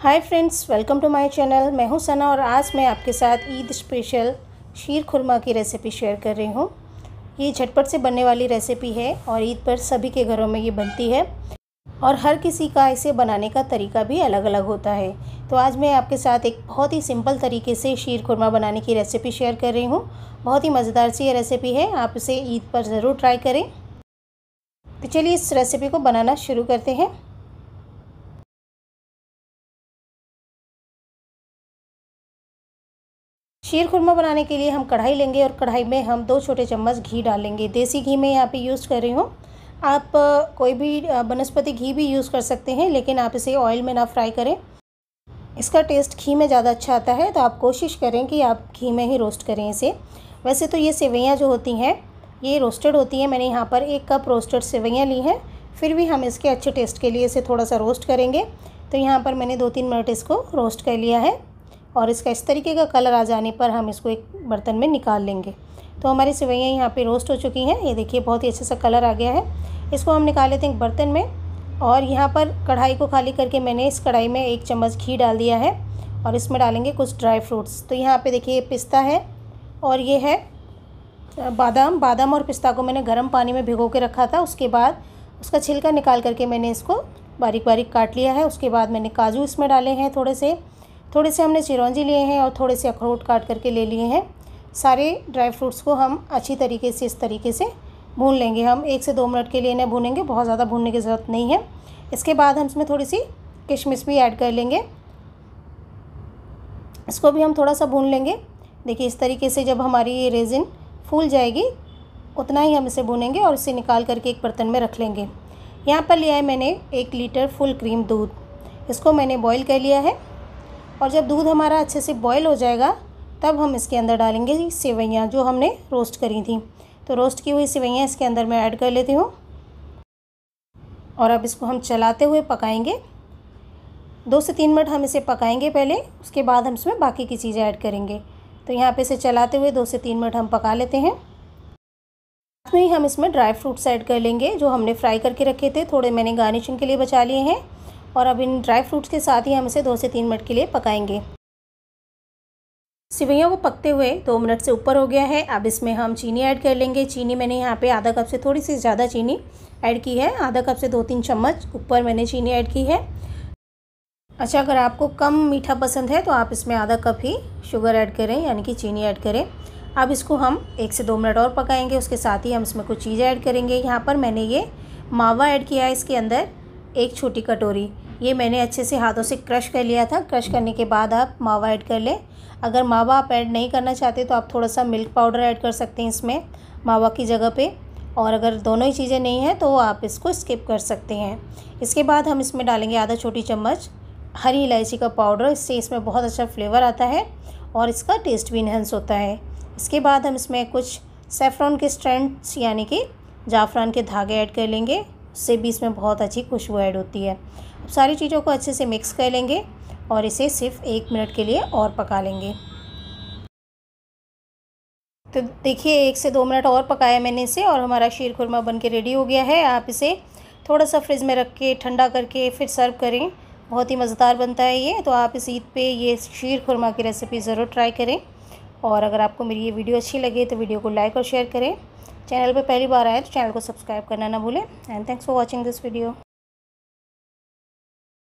hi friends welcome to my channel मैं हूं सना और आज मैं आपके साथ ईद स्पेशल शीर खुरमा की रेसिपी शेयर कर रही हूं ये झटपट से बनने वाली रेसिपी है और ईद पर सभी के घरों में ये बनती है और हर किसी का इसे बनाने का तरीका भी अलग अलग होता है तो आज मैं आपके साथ एक बहुत ही सिंपल तरीके से शीर खुरमा बनाने की रेसिपी शेयर कर रही हूँ बहुत ही मज़ेदार सी ये रेसिपी है आप इसे ईद पर ज़रूर ट्राई करें तो चलिए इस रेसिपी को बनाना शुरू करते हैं शीर खुरमा बनाने के लिए हम कढ़ाई लेंगे और कढ़ाई में हम दो छोटे चम्मच घी डालेंगे देसी घी मैं यहाँ पे यूज़ कर रही हूँ आप कोई भी बनस्पति घी भी यूज़ कर सकते हैं लेकिन आप इसे ऑयल में ना फ्राई करें इसका टेस्ट घी में ज़्यादा अच्छा आता है तो आप कोशिश करें कि आप घी में ही रोस्ट करें इसे वैसे तो ये सेवैयाँ जो होती हैं ये रोस्टेड होती हैं मैंने यहाँ पर एक कप रोस्टेड सेवैयाँ ली हैं फिर भी हम इसके अच्छे टेस्ट के लिए इसे थोड़ा सा रोस्ट करेंगे तो यहाँ पर मैंने दो तीन मिनट इसको रोस्ट कर लिया है और इसका इस तरीके का कलर आ जाने पर हम इसको एक बर्तन में निकाल लेंगे तो हमारी सेवैयाँ यहाँ पे रोस्ट हो चुकी हैं ये देखिए बहुत ही अच्छे सा कलर आ गया है इसको हम निकाल लेते हैं एक बर्तन में और यहाँ पर कढ़ाई को खाली करके मैंने इस कढ़ाई में एक चम्मच घी डाल दिया है और इसमें डालेंगे कुछ ड्राई फ्रूट्स तो यहाँ पर देखिए पिस्ता है और ये है बादाम बादाम और पिस्ता को मैंने गर्म पानी में भिगो के रखा था उसके बाद उसका छिलका निकाल करके मैंने इसको बारीक बारीक काट लिया है उसके बाद मैंने काजू इसमें डाले हैं थोड़े से थोड़े से हमने चिरौंजी लिए हैं और थोड़े से अखरोट काट करके ले लिए हैं सारे ड्राई फ्रूट्स को हम अच्छी तरीके से इस तरीके से भून लेंगे हम एक से दो मिनट के लिए इन्हें भूनेंगे बहुत ज़्यादा भूनने की ज़रूरत नहीं है इसके बाद हम इसमें थोड़ी सी किशमिश भी ऐड कर लेंगे इसको भी हम थोड़ा सा भून लेंगे देखिए इस तरीके से जब हमारी ये रेजिन फूल जाएगी उतना ही हम इसे भूनेंगे और इसे निकाल करके एक बर्तन में रख लेंगे यहाँ पर लिया है मैंने एक लीटर फुल क्रीम दूध इसको मैंने बॉईल कर लिया है और जब दूध हमारा अच्छे से बॉयल हो जाएगा तब हम इसके अंदर डालेंगे सेवैयाँ जो हमने रोस्ट करी थी तो रोस्ट की हुई सेवैयाँ इसके अंदर मैं ऐड कर लेती हूँ और अब इसको हम चलाते हुए पकाएंगे दो से तीन मिनट हम इसे पकाएंगे पहले उसके बाद हम इसमें बाकी की चीज़ें ऐड करेंगे तो यहाँ पे इसे चलाते हुए दो से तीन मिनट हम पका लेते हैं साथ में ही हम इसमें ड्राई फ्रूट्स ऐड कर लेंगे जो हमने फ्राई करके रखे थे थोड़े मैंने गार्निशिंग के लिए बचा लिए हैं और अब इन ड्राई फ्रूट्स के साथ ही हम इसे दो से तीन मिनट के लिए पकाएंगे सिवैयों को पकते हुए दो मिनट से ऊपर हो गया है अब इसमें हम चीनी ऐड कर लेंगे चीनी मैंने यहाँ पे आधा कप से थोड़ी सी ज़्यादा चीनी ऐड की है आधा कप से दो तीन चम्मच ऊपर मैंने चीनी ऐड की है अच्छा अगर आपको कम मीठा पसंद है तो आप इसमें आधा कप ही शुगर ऐड करें यानी कि चीनी ऐड करें अब इसको हम एक से दो मिनट और पकाएंगे उसके साथ ही हम इसमें कुछ चीज़ें ऐड करेंगे यहाँ पर मैंने ये मावा ऐड किया है इसके अंदर एक छोटी कटोरी ये मैंने अच्छे से हाथों से क्रश कर लिया था क्रश करने के बाद आप मावा ऐड कर लें अगर मावा आप ऐड नहीं करना चाहते तो आप थोड़ा सा मिल्क पाउडर ऐड कर सकते हैं इसमें मावा की जगह पे और अगर दोनों ही चीज़ें नहीं हैं तो आप इसको स्किप कर सकते हैं इसके बाद हम इसमें डालेंगे आधा छोटी चम्मच हरी इलायची का पाउडर इससे इसमें बहुत अच्छा फ्लेवर आता है और इसका टेस्ट भी इन्हेंस होता है इसके बाद हम इसमें कुछ सेफ्रॉन के स्ट्रेंड्स यानी कि जाफरान के धागे ऐड कर लेंगे उससे भी इसमें बहुत अच्छी खुशबू ऐड होती है अब सारी चीज़ों को अच्छे से मिक्स कर लेंगे और इसे सिर्फ एक मिनट के लिए और पका लेंगे तो देखिए एक से दो मिनट और पकाया मैंने इसे और हमारा शीर खुरमा बन के रेडी हो गया है आप इसे थोड़ा सा फ्रिज में रख के ठंडा करके फिर सर्व करें बहुत ही मज़ेदार बनता है ये तो आप इस ईद पे ये शीर खुरमा की रेसिपी ज़रूर ट्राई करें और अगर आपको मेरी ये वीडियो अच्छी लगे तो वीडियो को लाइक और शेयर करें चैनल पर पहली बार आए तो चैनल को सब्सक्राइब करना ना भूलें and thanks for watching this video